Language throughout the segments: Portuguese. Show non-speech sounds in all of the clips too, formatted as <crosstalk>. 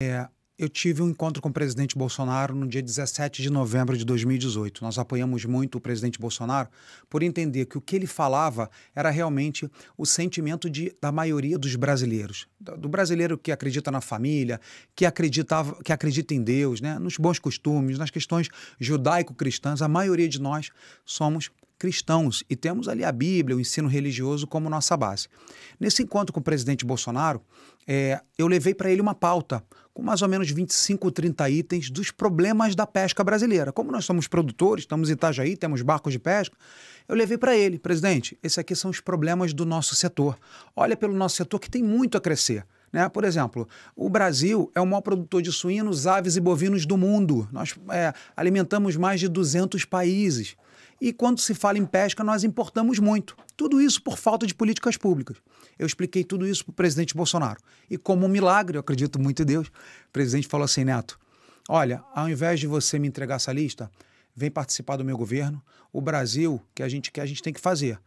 É, eu tive um encontro com o presidente Bolsonaro no dia 17 de novembro de 2018. Nós apoiamos muito o presidente Bolsonaro por entender que o que ele falava era realmente o sentimento de, da maioria dos brasileiros. Do brasileiro que acredita na família, que, acreditava, que acredita em Deus, né? nos bons costumes, nas questões judaico-cristãs. A maioria de nós somos cristãos e temos ali a Bíblia, o ensino religioso como nossa base. Nesse encontro com o presidente Bolsonaro, é, eu levei para ele uma pauta com mais ou menos 25, 30 itens dos problemas da pesca brasileira. Como nós somos produtores, estamos em Itajaí, temos barcos de pesca, eu levei para ele, presidente, esses aqui são os problemas do nosso setor. Olha pelo nosso setor que tem muito a crescer. Né? Por exemplo, o Brasil é o maior produtor de suínos, aves e bovinos do mundo. Nós é, alimentamos mais de 200 países. E quando se fala em pesca, nós importamos muito. Tudo isso por falta de políticas públicas. Eu expliquei tudo isso para o presidente Bolsonaro. E como um milagre, eu acredito muito em Deus, o presidente falou assim, Neto, olha, ao invés de você me entregar essa lista, vem participar do meu governo. O Brasil, que a gente quer, a gente tem que fazer.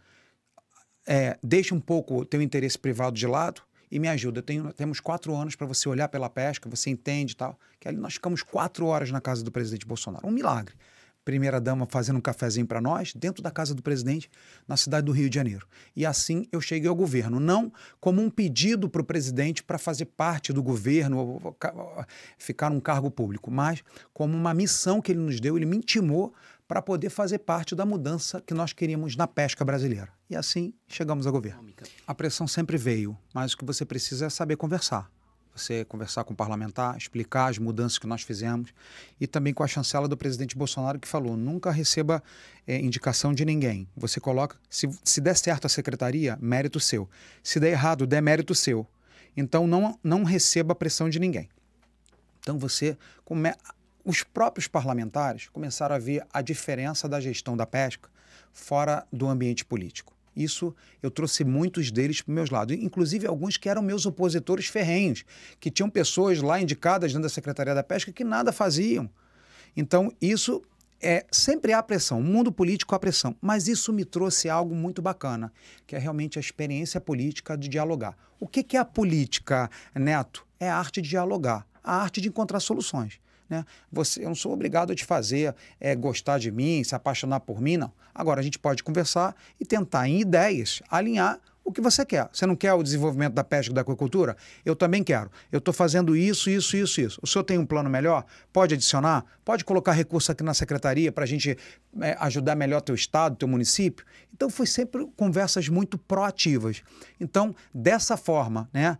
É, deixa um pouco o teu interesse privado de lado, e me ajuda. Tenho, temos quatro anos para você olhar pela pesca, você entende e tal. Que ali nós ficamos quatro horas na casa do presidente Bolsonaro. Um milagre primeira-dama fazendo um cafezinho para nós, dentro da casa do presidente, na cidade do Rio de Janeiro. E assim eu cheguei ao governo, não como um pedido para o presidente para fazer parte do governo, ficar num cargo público, mas como uma missão que ele nos deu, ele me intimou para poder fazer parte da mudança que nós queríamos na pesca brasileira. E assim chegamos ao governo. A pressão sempre veio, mas o que você precisa é saber conversar você conversar com o parlamentar, explicar as mudanças que nós fizemos e também com a chancela do presidente Bolsonaro que falou: nunca receba é, indicação de ninguém. Você coloca, se, se der certo a secretaria, mérito seu. Se der errado, demérito seu. Então não, não receba pressão de ninguém. Então você come... os próprios parlamentares começaram a ver a diferença da gestão da pesca fora do ambiente político. Isso eu trouxe muitos deles para meus lados, inclusive alguns que eram meus opositores ferrenhos, que tinham pessoas lá indicadas dentro da Secretaria da Pesca que nada faziam. Então, isso é sempre há pressão, o mundo político há pressão, mas isso me trouxe algo muito bacana, que é realmente a experiência política de dialogar. O que é a política, Neto? É a arte de dialogar, a arte de encontrar soluções. Né? Você, eu não sou obrigado a te fazer é, gostar de mim, se apaixonar por mim, não. Agora a gente pode conversar e tentar, em ideias, alinhar o que você quer. Você não quer o desenvolvimento da pesca e da aquacultura? Eu também quero. Eu estou fazendo isso, isso, isso, isso. O senhor tem um plano melhor? Pode adicionar? Pode colocar recurso aqui na secretaria para a gente é, ajudar melhor teu estado, teu município? Então, foi sempre conversas muito proativas. Então, dessa forma, né,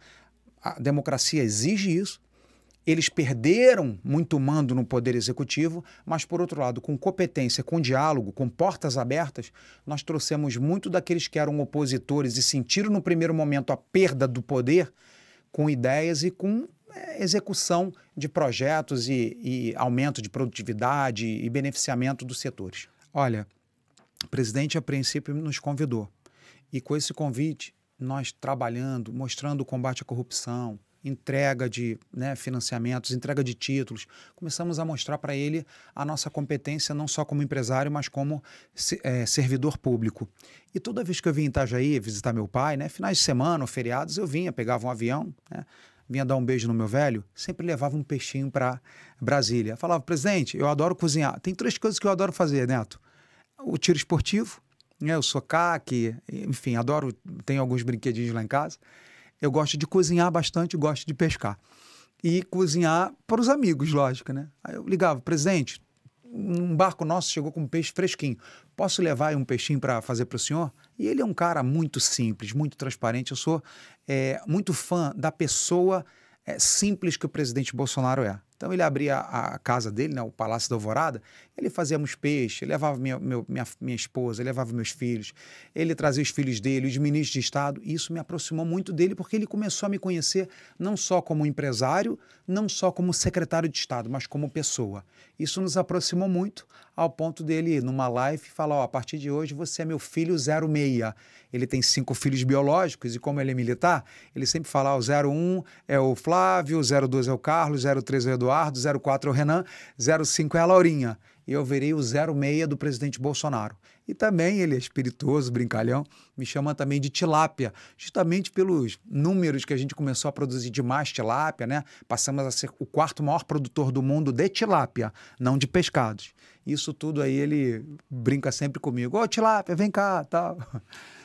a democracia exige isso, eles perderam muito mando no poder executivo, mas por outro lado, com competência, com diálogo, com portas abertas, nós trouxemos muito daqueles que eram opositores e sentiram no primeiro momento a perda do poder, com ideias e com é, execução de projetos e, e aumento de produtividade e beneficiamento dos setores. Olha, o presidente a princípio nos convidou e com esse convite nós trabalhando, mostrando o combate à corrupção, entrega de né, financiamentos, entrega de títulos. Começamos a mostrar para ele a nossa competência, não só como empresário, mas como é, servidor público. E toda vez que eu vinha em Itajaí visitar meu pai, né, finais de semana, feriados, eu vinha, pegava um avião, né, vinha dar um beijo no meu velho, sempre levava um peixinho para Brasília. Falava, presidente, eu adoro cozinhar. Tem três coisas que eu adoro fazer, Neto: o tiro esportivo, né, o socaque, enfim, adoro, tenho alguns brinquedinhos lá em casa. Eu gosto de cozinhar bastante, gosto de pescar. E cozinhar para os amigos, lógico, né? Aí eu ligava, presidente, um barco nosso chegou com um peixe fresquinho. Posso levar um peixinho para fazer para o senhor? E ele é um cara muito simples, muito transparente. Eu sou é, muito fã da pessoa é, simples que o presidente Bolsonaro é. Então ele abria a, casa dele, né, o Palácio da Alvorada, ele fazia uns peixes, levava minha, meu, minha, minha esposa, levava meus filhos, ele trazia os filhos dele, os ministros de Estado, e isso me aproximou muito dele, porque ele começou a me conhecer não só como empresário, não só como secretário de Estado, mas como pessoa. Isso nos aproximou muito, ao ponto dele, numa live, falar: ó, a partir de hoje você é meu filho 06. Ele tem cinco filhos biológicos, e como ele é militar, ele sempre fala: o 01 é o Flávio, o 02 é o Carlos, o 03 é o Eduardo. Eduardo, 04 é o Renan, 05 é a Laurinha. E eu virei o 06 do presidente Bolsonaro. E também ele é espirituoso, brincalhão, me chama também de tilápia, justamente pelos números que a gente começou a produzir de mais tilápia, né? Passamos a ser o quarto maior produtor do mundo de tilápia, não de pescados. Isso tudo aí ele brinca sempre comigo. Ô, tilápia, vem cá, tal. <laughs>